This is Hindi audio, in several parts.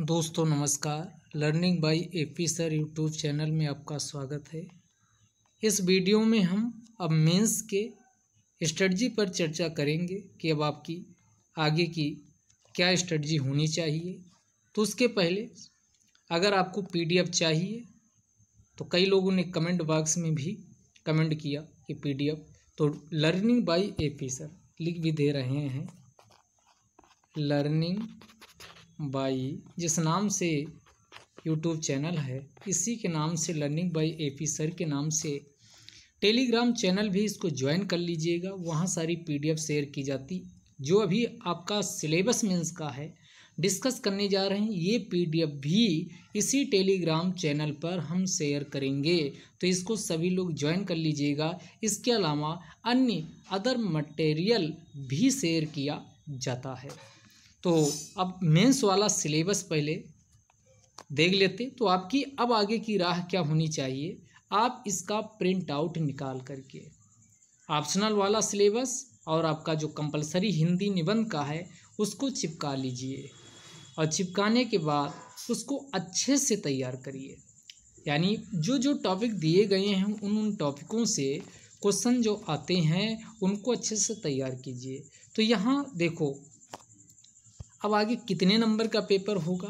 दोस्तों नमस्कार learning by AP sir YouTube channel में आपका स्वागत है इस वीडियो में हम अब मेंस के स्ट्रेटजी पर चर्चा करेंगे कि अब आपकी आगे की क्या स्ट्रेटजी होनी चाहिए तो उसके पहले अगर आपको पीडीएफ चाहिए तो कई लोगों ने कमेंट बॉक्स में भी कमेंट किया कि पीडीएफ तो लर्निंग बाय एपी सर लिख भी दे रहे हैं लर्निंग बाई जिस नाम से यूट्यूब चैनल है इसी के नाम से learning by A P sir के नाम से टेलीग्राम चैनल भी इसको ज्वाइन कर लीजिएगा वहाँ सारी पीडीएफ शेयर की जाती जो अभी आपका सिलेबस मीन्स का है डिस्कस करने जा रहे हैं ये पीडीएफ भी इसी टेलीग्राम चैनल पर हम शेयर करेंगे तो इसको सभी लोग ज्वाइन कर लीजिएगा इसके अलावा अन्य अदर मटेरियल भी शेयर किया जाता है तो अब मेंस वाला सिलेबस पहले देख लेते तो आपकी अब आगे की राह क्या होनी चाहिए आप इसका प्रिंट आउट निकाल करके ऑप्शनल वाला सिलेबस और आपका जो कंपलसरी हिंदी निबंध का है उसको चिपका लीजिए और चिपकाने के बाद उसको अच्छे से तैयार करिए यानी जो जो टॉपिक दिए गए हैं उन उन टॉपिकों से क्वेश्चन जो आते हैं उनको अच्छे से तैयार कीजिए तो यहाँ देखो अब आगे कितने नंबर का पेपर होगा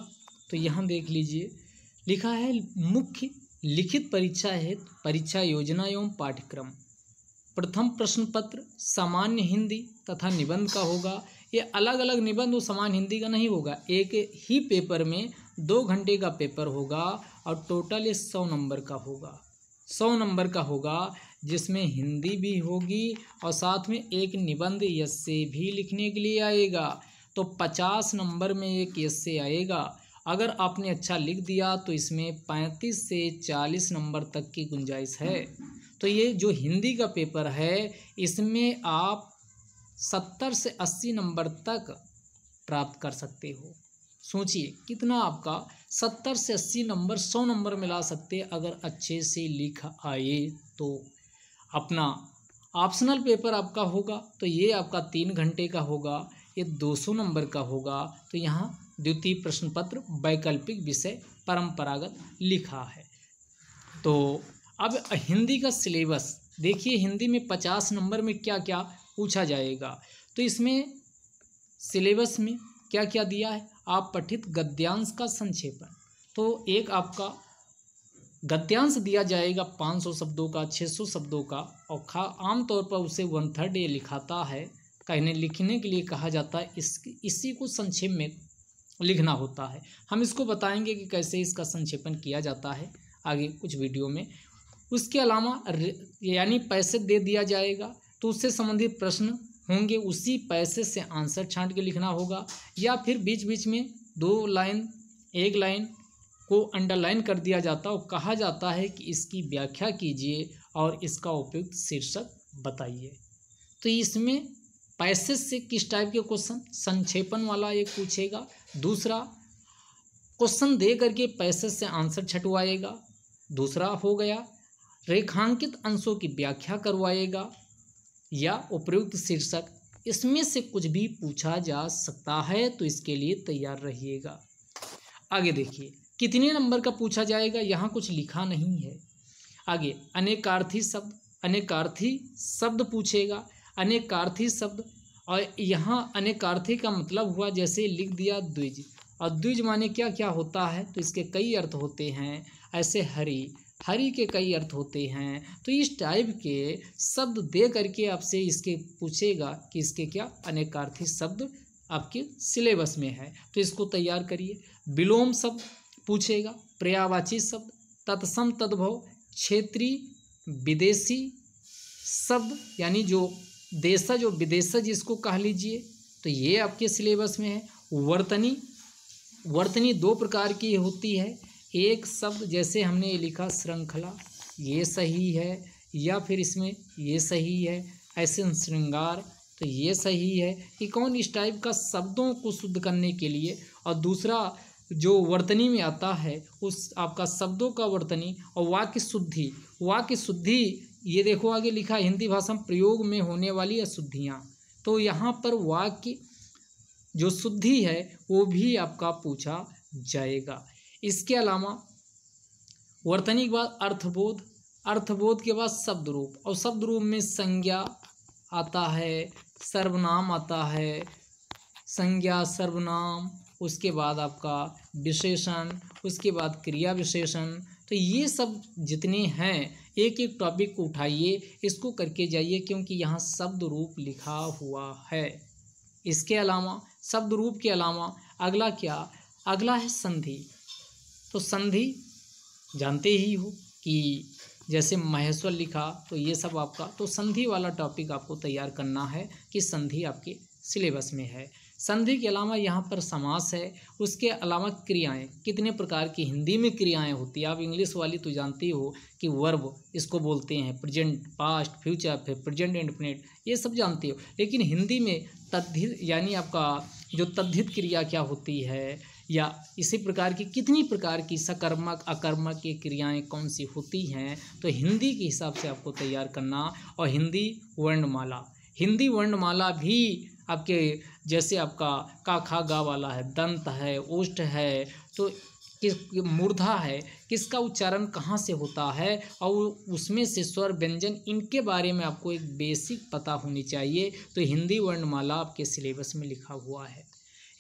तो यहाँ देख लीजिए लिखा है मुख्य लिखित परीक्षा हेतु परीक्षा योजना एवं पाठ्यक्रम प्रथम प्रश्न पत्र सामान्य हिंदी तथा निबंध का होगा ये अलग अलग निबंध और सामान्य हिंदी का नहीं होगा एक ही पेपर में दो घंटे का पेपर होगा और टोटल ये सौ नंबर का होगा सौ नंबर का होगा जिसमें हिंदी भी होगी और साथ में एक निबंध यश से भी लिखने के लिए आएगा तो पचास नंबर में ये केस से आएगा अगर आपने अच्छा लिख दिया तो इसमें पैंतीस से चालीस नंबर तक की गुंजाइश है तो ये जो हिंदी का पेपर है इसमें आप सत्तर से अस्सी नंबर तक प्राप्त कर सकते हो सोचिए कितना आपका सत्तर से अस्सी नंबर सौ नंबर में ला सकते अगर अच्छे से लिख आए तो अपना ऑप्शनल पेपर आपका होगा तो ये आपका तीन घंटे का होगा ये 200 नंबर का होगा तो यहाँ द्वितीय प्रश्न पत्र वैकल्पिक विषय परंपरागत लिखा है तो अब हिंदी का सिलेबस देखिए हिंदी में पचास नंबर में क्या क्या पूछा जाएगा तो इसमें सिलेबस में क्या क्या दिया है आप पठित गद्यांश का संक्षेपण तो एक आपका गद्यांश दिया जाएगा 500 शब्दों का 600 शब्दों का और खा आमतौर पर उसे वन थर्ड ये लिखाता है का इन्हें लिखने के लिए कहा जाता है इस इसी को संक्षेप में लिखना होता है हम इसको बताएंगे कि कैसे इसका संक्षेपण किया जाता है आगे कुछ वीडियो में उसके अलावा यानी पैसे दे दिया जाएगा तो उससे संबंधित प्रश्न होंगे उसी पैसे से आंसर छांट के लिखना होगा या फिर बीच बीच में दो लाइन एक लाइन को अंडरलाइन कर दिया जाता और कहा जाता है कि इसकी व्याख्या कीजिए और इसका उपयुक्त शीर्षक बताइए तो इसमें पैसेज से किस टाइप के क्वेश्चन संक्षेपण वाला ये पूछेगा दूसरा क्वेश्चन दे करके पैसेज से आंसर छटवाएगा दूसरा हो गया रेखांकित अंशों की व्याख्या करवाएगा या उपयुक्त शीर्षक इसमें से कुछ भी पूछा जा सकता है तो इसके लिए तैयार रहिएगा आगे देखिए कितने नंबर का पूछा जाएगा यहाँ कुछ लिखा नहीं है आगे अनेकार्थी शब्द अनेकार्थी शब्द पूछेगा अनेकार्थी शब्द और यहाँ अनेकार्थी का मतलब हुआ जैसे लिख दिया द्विज और द्विज माने क्या क्या होता है तो इसके कई अर्थ होते हैं ऐसे हरि हरि के कई अर्थ होते हैं तो इस टाइप के शब्द दे करके आपसे इसके पूछेगा कि इसके क्या अनेकार्थी शब्द आपके सिलेबस में है तो इसको तैयार करिए विलोम शब्द पूछेगा पर्यावाची शब्द तत्सम तद्भव क्षेत्रीय विदेशी शब्द यानी जो देशज और विदेशज इसको कह लीजिए तो ये आपके सिलेबस में है वर्तनी वर्तनी दो प्रकार की होती है एक शब्द जैसे हमने ये लिखा श्रृंखला ये सही है या फिर इसमें ये सही है ऐसे श्रृंगार तो ये सही है कि कौन इस टाइप का शब्दों को शुद्ध करने के लिए और दूसरा जो वर्तनी में आता है उस आपका शब्दों का वर्तनी और वाक्य शुद्धि वाक्य शुद्धि ये देखो आगे लिखा हिंदी भाषा में प्रयोग में होने वाली अशुद्धियाँ तो यहाँ पर वाक्य जो शुद्धि है वो भी आपका पूछा जाएगा इसके अलावा वर्तनी के बाद अर्थबोध अर्थबोध के बाद शब्द रूप और शब्द रूप में संज्ञा आता है सर्वनाम आता है संज्ञा सर्वनाम उसके बाद आपका विशेषण उसके बाद क्रिया विशेषण तो ये सब जितने हैं एक एक टॉपिक को उठाइए इसको करके जाइए क्योंकि यहाँ शब्द रूप लिखा हुआ है इसके अलावा शब्द रूप के अलावा अगला क्या अगला है संधि तो संधि जानते ही हो कि जैसे महेश्वर लिखा तो ये सब आपका तो संधि वाला टॉपिक आपको तैयार करना है कि संधि आपके सिलेबस में है संधि के अलावा यहाँ पर समास है उसके अलावा क्रियाएं कितने प्रकार की हिंदी में क्रियाएं होती है आप इंग्लिश वाली तो जानती हो कि वर्ब इसको बोलते हैं प्रेजेंट पास्ट फ्यूचर फिर प्रेजेंट एंड ये सब जानती हो लेकिन हिंदी में तद्धित यानी आपका जो तद्धित क्रिया क्या होती है या इसी प्रकार की कितनी प्रकार की सकर्मक अकर्मक ये क्रियाएं कौन सी होती हैं तो हिंदी के हिसाब से आपको तैयार करना और हिंदी वर्णमाला हिंदी वर्णमाला भी आपके जैसे आपका का खा गा वाला है दंत है ओष्ठ है तो किस मूर्धा है किसका उच्चारण कहाँ से होता है और उसमें से स्वर व्यंजन इनके बारे में आपको एक बेसिक पता होनी चाहिए तो हिंदी वर्णमाला आपके सिलेबस में लिखा हुआ है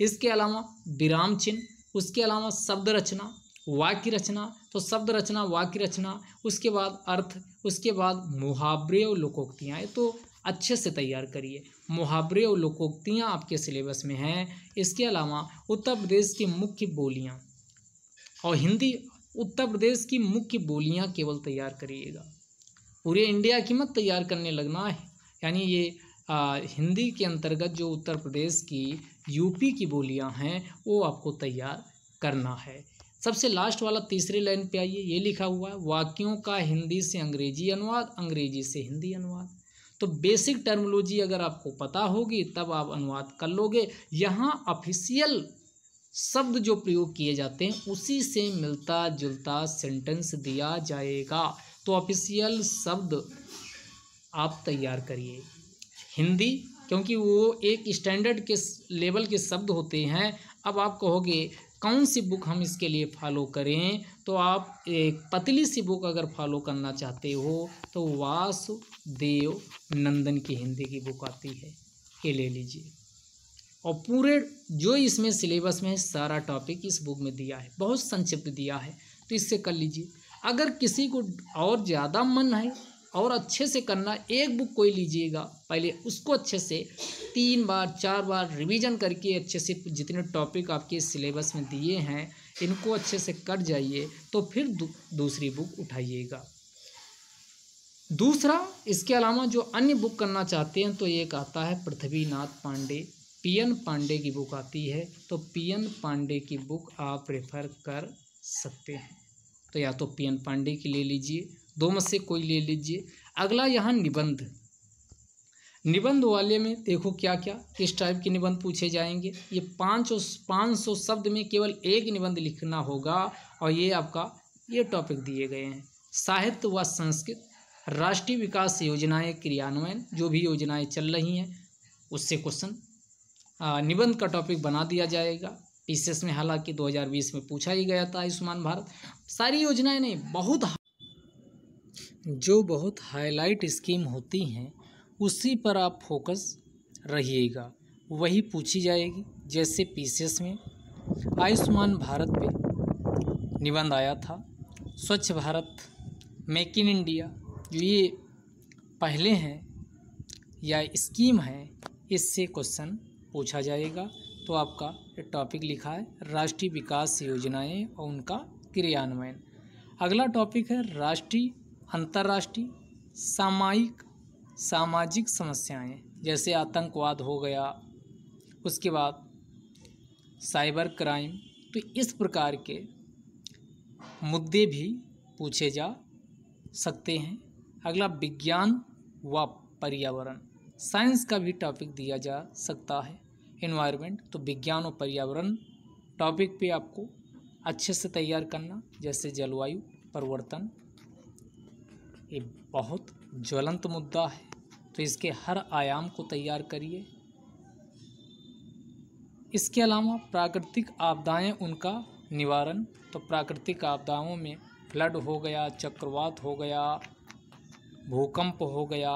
इसके अलावा विराम चिन्ह उसके अलावा शब्द रचना वाक्य रचना तो शब्द रचना वाक्य रचना उसके बाद अर्थ उसके बाद मुहावरे और लोकोक्तियाँ तो अच्छे से तैयार करिए मुहावरे और लोकोक्तियाँ आपके सिलेबस में हैं इसके अलावा उत्तर प्रदेश की मुख्य बोलियाँ और हिंदी उत्तर प्रदेश की मुख्य बोलियाँ केवल तैयार करिएगा पूरे इंडिया की मत तैयार करने लगना है यानी ये आ, हिंदी के अंतर्गत जो उत्तर प्रदेश की यूपी की बोलियाँ हैं वो आपको तैयार करना है सबसे लास्ट वाला तीसरी लाइन पे आइए ये लिखा हुआ है वाक्यों का हिंदी से अंग्रेजी अनुवाद अंग्रेजी से हिंदी अनुवाद तो बेसिक टर्मोलॉजी अगर आपको पता होगी तब आप अनुवाद कर लोगे यहाँ ऑफिशियल शब्द जो प्रयोग किए जाते हैं उसी से मिलता जुलता सेंटेंस दिया जाएगा तो ऑफिशियल शब्द आप तैयार करिए हिंदी क्योंकि वो एक स्टैंडर्ड के लेवल के शब्द होते हैं अब आप कहोगे कौन सी बुक हम इसके लिए फॉलो करें तो आप एक पतली सी बुक अगर फॉलो करना चाहते हो तो वासुदेव नंदन की हिंदी की बुक आती है ये ले लीजिए और पूरे जो इसमें सिलेबस में है सारा टॉपिक इस बुक में दिया है बहुत संक्षिप्त दिया है तो इससे कर लीजिए अगर किसी को और ज़्यादा मन है और अच्छे से करना एक बुक कोई लीजिएगा पहले उसको अच्छे से तीन बार चार बार रिवीजन करके अच्छे से जितने टॉपिक आपके सिलेबस में दिए हैं इनको अच्छे से कट जाइए तो फिर दू, दूसरी बुक उठाइएगा दूसरा इसके अलावा जो अन्य बुक करना चाहते हैं तो एक आता है पृथ्वीनाथ पांडे पीएन पांडे की बुक आती है तो पीएन पांडे की बुक आप रेफ़र कर सकते हैं तो या तो पीएन पांडे की ले लीजिए दो में से कोई ले लीजिए अगला यहाँ निबंध निबंध वाले में देखो क्या क्या किस टाइप के निबंध पूछे जाएंगे ये पाँच पाँच सौ शब्द में केवल एक निबंध लिखना होगा और ये आपका ये टॉपिक दिए गए हैं साहित्य व संस्कृत राष्ट्रीय विकास योजनाएं क्रियान्वयन जो भी योजनाएं चल रही हैं उससे क्वेश्चन निबंध का टॉपिक बना दिया जाएगा पीसीएस में हालांकि 2020 में पूछा ही गया था आयुष्मान भारत सारी योजनाएं नहीं बहुत जो बहुत हाईलाइट स्कीम होती हैं उसी पर आप फोकस रहिएगा वही पूछी जाएगी जैसे पीसीएस में आयुष्मान भारत पे निबंध आया था स्वच्छ भारत मेक इन इंडिया जो ये पहले हैं या स्कीम है इससे क्वेश्चन पूछा जाएगा तो आपका टॉपिक लिखा है राष्ट्रीय विकास योजनाएं और उनका क्रियान्वयन अगला टॉपिक है राष्ट्रीय अंतर्राष्ट्रीय सामायिक सामाजिक समस्याएं जैसे आतंकवाद हो गया उसके बाद साइबर क्राइम तो इस प्रकार के मुद्दे भी पूछे जा सकते हैं अगला विज्ञान व पर्यावरण साइंस का भी टॉपिक दिया जा सकता है इन्वायरमेंट तो विज्ञान और पर्यावरण टॉपिक पे आपको अच्छे से तैयार करना जैसे जलवायु परिवर्तन ये बहुत ज्वलंत मुद्दा है तो इसके हर आयाम को तैयार करिए इसके अलावा प्राकृतिक आपदाएं उनका निवारण तो प्राकृतिक आपदाओं में फ्लड हो गया चक्रवात हो गया भूकंप हो गया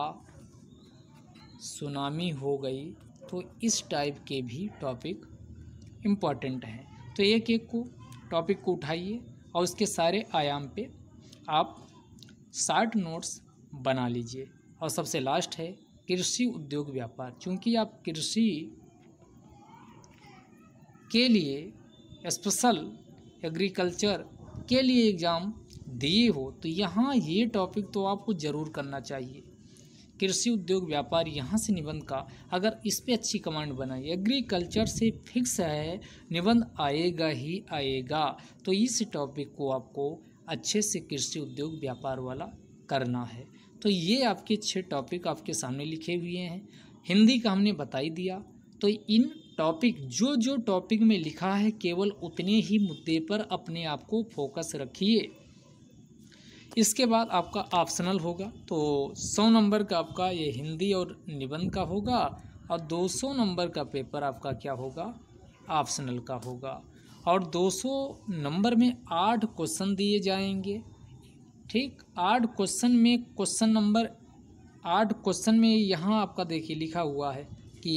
सुनामी हो गई तो इस टाइप के भी टॉपिक इम्पॉर्टेंट हैं तो एक एक को टॉपिक को उठाइए और उसके सारे आयाम पे आप साठ नोट्स बना लीजिए और सबसे लास्ट है कृषि उद्योग व्यापार चूँकि आप कृषि के लिए स्पेशल एग्रीकल्चर के लिए एग्ज़ाम दिए हो तो यहाँ ये टॉपिक तो आपको ज़रूर करना चाहिए कृषि उद्योग व्यापार यहाँ से निबंध का अगर इस पर अच्छी कमांड बनाई एग्रीकल्चर से फिक्स है निबंध आएगा ही आएगा तो इस टॉपिक को आपको अच्छे से कृषि उद्योग व्यापार वाला करना है तो ये आपके छः टॉपिक आपके सामने लिखे हुए हैं हिंदी का हमने बताई दिया तो इन टॉपिक जो जो टॉपिक में लिखा है केवल उतने ही मुद्दे पर अपने आप को फोकस रखिए इसके बाद आपका ऑप्शनल होगा तो सौ नंबर का आपका ये हिंदी और निबंध का होगा और दो सौ नंबर का पेपर आपका क्या होगा ऑप्शनल का होगा और 200 नंबर में आठ क्वेश्चन दिए जाएंगे ठीक आठ क्वेश्चन में क्वेश्चन नंबर आठ क्वेश्चन में यहाँ आपका देखिए लिखा हुआ है कि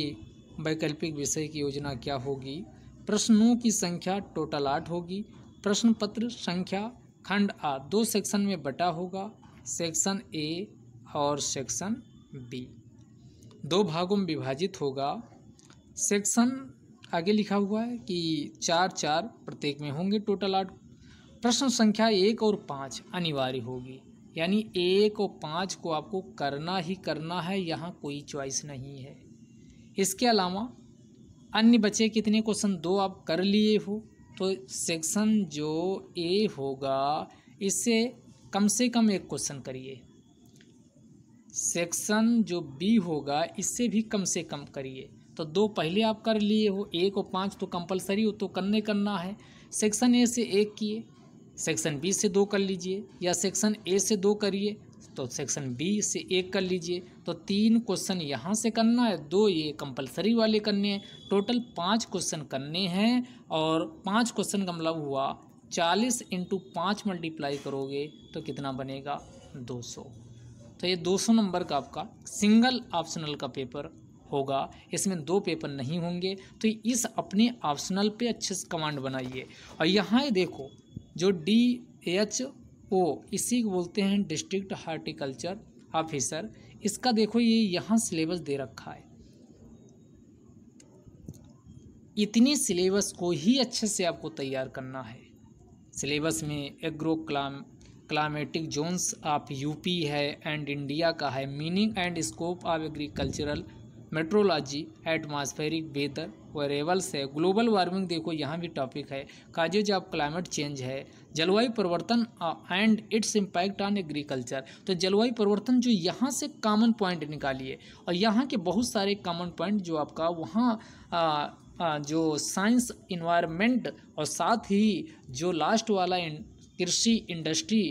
वैकल्पिक विषय की योजना क्या होगी प्रश्नों की संख्या टोटल आठ होगी प्रश्न पत्र संख्या खंड आ दो सेक्शन में बटा होगा सेक्शन ए और सेक्शन बी दो भागों में विभाजित होगा सेक्शन आगे लिखा हुआ है कि चार चार प्रत्येक में होंगे टोटल आठ प्रश्न संख्या एक और पाँच अनिवार्य होगी यानी एक और पाँच को आपको करना ही करना है यहाँ कोई चॉइस नहीं है इसके अलावा अन्य बचे कितने क्वेश्चन दो आप कर लिए हो तो सेक्शन जो ए होगा इससे कम से कम एक क्वेश्चन करिए सेक्शन जो बी होगा इससे भी कम से कम करिए तो दो पहले आप कर लिए हो एक और पाँच तो कंपलसरी हो तो करने करना है सेक्शन ए से एक किए सेक्शन बी से दो कर लीजिए या सेक्शन ए से दो करिए तो सेक्शन बी से एक कर लीजिए तो तीन क्वेश्चन यहाँ से करना है दो ये कंपलसरी वाले करने हैं टोटल पाँच क्वेश्चन करने हैं और पाँच क्वेश्चन का मतलब हुआ चालीस इंटू पाँच मल्टीप्लाई करोगे तो कितना बनेगा दो सौ तो ये दो सौ नंबर का आपका सिंगल ऑप्शनल का पेपर होगा इसमें दो पेपर नहीं होंगे तो इस अपने ऑप्शनल पे अच्छे से कमांड बनाइए और यहाँ देखो जो डी एच ओ इसी को बोलते हैं डिस्ट्रिक्ट हार्टिकल्चर ऑफिसर इसका देखो ये यहाँ सिलेबस दे रखा है इतनी सिलेबस को ही अच्छे से आपको तैयार करना है सिलेबस में एग्रो क्लाम क्लाइमेटिक जोन्स ऑफ यूपी है एंड इंडिया का है meaning and scope of agricultural meteorology atmospheric weather variables है ग्लोबल वार्मिंग देखो यहाँ भी टॉपिक है काजेज ऑफ क्लाइमेट चेंज है जलवायु परिवर्तन and its impact on agriculture तो जलवायु परिवर्तन जो यहाँ से कॉमन पॉइंट निकालिए और यहाँ के बहुत सारे कॉमन पॉइंट जो आपका वहाँ जो साइंस इन्वायरमेंट और साथ ही जो लास्ट वाला कृषि इंडस्ट्री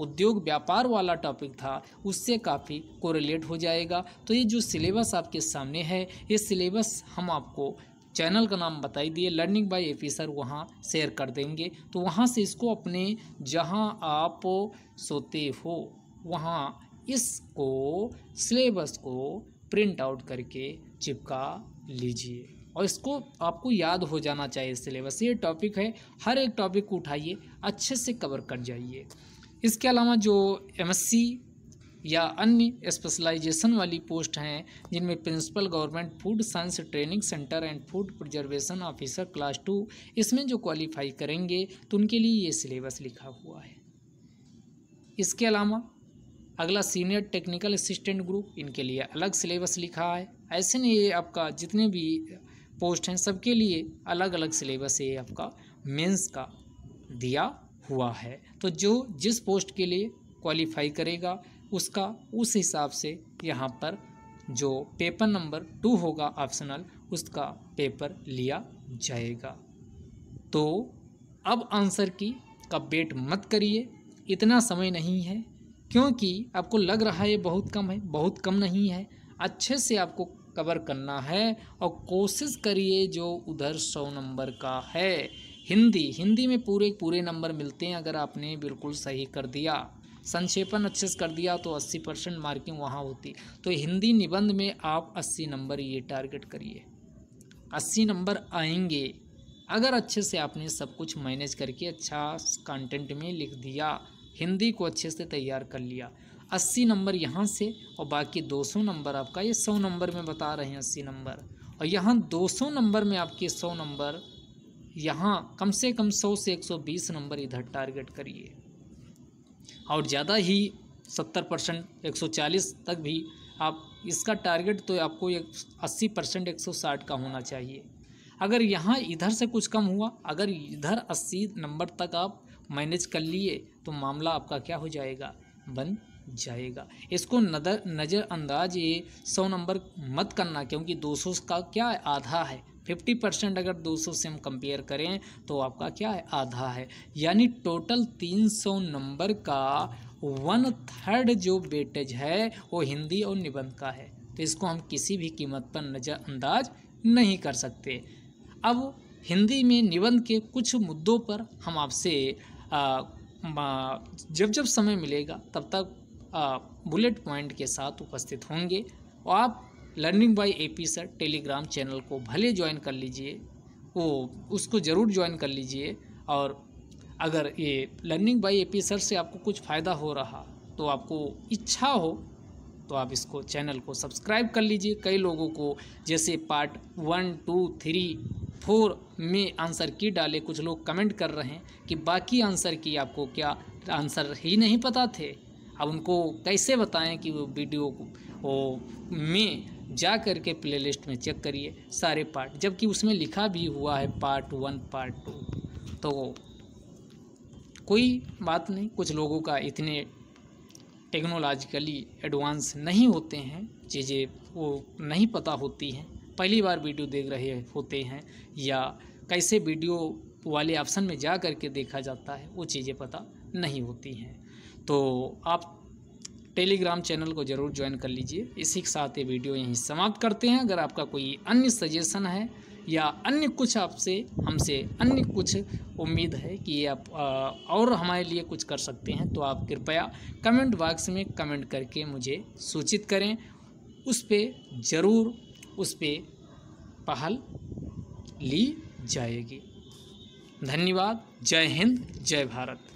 उद्योग व्यापार वाला टॉपिक था उससे काफ़ी कोरिलेट हो जाएगा तो ये जो सिलेबस आपके सामने है ये सिलेबस हम आपको चैनल का नाम बताई दिए लर्निंग बाय एपी सर वहाँ शेयर कर देंगे तो वहाँ से इसको अपने जहाँ आप सोते हो वहाँ इसको सिलेबस को प्रिंट आउट करके चिपका लीजिए और इसको आपको याद हो जाना चाहिए सिलेबस ये टॉपिक है हर एक टॉपिक को उठाइए अच्छे से कवर कर जाइए इसके अलावा जो एम या अन्य स्पेशलाइजेशन वाली पोस्ट हैं जिनमें principal government food science training centre and food preservation officer class two इसमें जो क्वालिफाई करेंगे तो उनके लिए ये सिलेबस लिखा हुआ है इसके अलावा अगला सीनियर टेक्निकल असिस्टेंट ग्रुप इनके लिए अलग सिलेबस लिखा है ऐसे नहीं ये आपका जितने भी पोस्ट हैं सबके लिए अलग अलग सिलेबस ये आपका मेन्स का दिया हुआ है तो जो जिस पोस्ट के लिए क्वालिफाई करेगा उसका उस हिसाब से यहाँ पर जो पेपर नंबर टू होगा ऑप्शनल उसका पेपर लिया जाएगा तो अब आंसर की का वेट मत करिए इतना समय नहीं है क्योंकि आपको लग रहा है बहुत कम है बहुत कम नहीं है अच्छे से आपको कवर करना है और कोशिश करिए जो उधर सौ नंबर का है हिंदी हिंदी में पूरे पूरे नंबर मिलते हैं अगर आपने बिल्कुल सही कर दिया संक्षेपण अच्छे से कर दिया तो 80 परसेंट मार्किंग वहाँ होती तो हिंदी निबंध में आप 80 नंबर ये टारगेट करिए 80 नंबर आएंगे अगर अच्छे से आपने सब कुछ मैनेज करके अच्छा कंटेंट में लिख दिया हिंदी को अच्छे से तैयार कर लिया अस्सी नंबर यहाँ से और बाकी दो सौ नंबर आपका ये सौ नंबर में बता रहे हैं अस्सी नंबर और यहाँ दो सौ नंबर में आपके सौ नंबर यहाँ कम से कम 100 से 120 नंबर इधर टारगेट करिए और ज़्यादा ही 70 परसेंट चालीस तक भी आप इसका टारगेट तो आपको एक अस्सी परसेंट एक का होना चाहिए अगर यहाँ इधर से कुछ कम हुआ अगर इधर अस्सी नंबर तक आप मैनेज कर लिए तो मामला आपका क्या हो जाएगा बन जाएगा इसको नजर नज़रअंदाज ये सौ नंबर मत करना क्योंकि 200 का क्या आधा है फिफ्टी परसेंट अगर 200 से हम कंपेयर करें तो आपका क्या है आधा है यानी टोटल 300 नंबर का वन थर्ड जो वेटेज है वो हिंदी और निबंध का है तो इसको हम किसी भी कीमत पर नज़रअंदाज नहीं कर सकते अब हिंदी में निबंध के कुछ मुद्दों पर हम आपसे जब जब समय मिलेगा तब तक बुलेट पॉइंट के साथ उपस्थित होंगे और आप learning by AP sir Telegram channel को भले ज्वाइन कर लीजिए वो उसको ज़रूर ज्वाइन कर लीजिए और अगर ये लर्निंग बाय एपी सर से आपको कुछ फ़ायदा हो रहा तो आपको इच्छा हो तो आप इसको चैनल को सब्सक्राइब कर लीजिए कई लोगों को जैसे part one two three four में आंसर की डाले कुछ लोग कमेंट कर रहे हैं कि बाकी आंसर की आपको क्या आंसर ही नहीं पता थे अब उनको कैसे बताएं कि वो वीडियो को में जा कर के प्ले लिस्ट में चेक करिए सारे पार्ट जबकि उसमें लिखा भी हुआ है पार्ट वन पार्ट टू तो कोई बात नहीं कुछ लोगों का इतने टेक्नोलॉजिकली एडवांस नहीं होते हैं चीज़ें वो नहीं पता होती हैं पहली बार वीडियो देख रहे होते हैं या कैसे वीडियो वाले ऑप्शन में जा कर के देखा जाता है वो चीज़ें पता नहीं होती हैं तो आप टेलीग्राम चैनल को ज़रूर ज्वाइन कर लीजिए इसी के साथ ये वीडियो यहीं समाप्त करते हैं अगर आपका कोई अन्य सजेशन है या अन्य कुछ आपसे हमसे अन्य कुछ उम्मीद है कि आप आ, और हमारे लिए कुछ कर सकते हैं तो आप कृपया कमेंट बॉक्स में कमेंट करके मुझे सूचित करें उस पर ज़रूर उस पर पहल ली जाएगी धन्यवाद जय हिंद जय भारत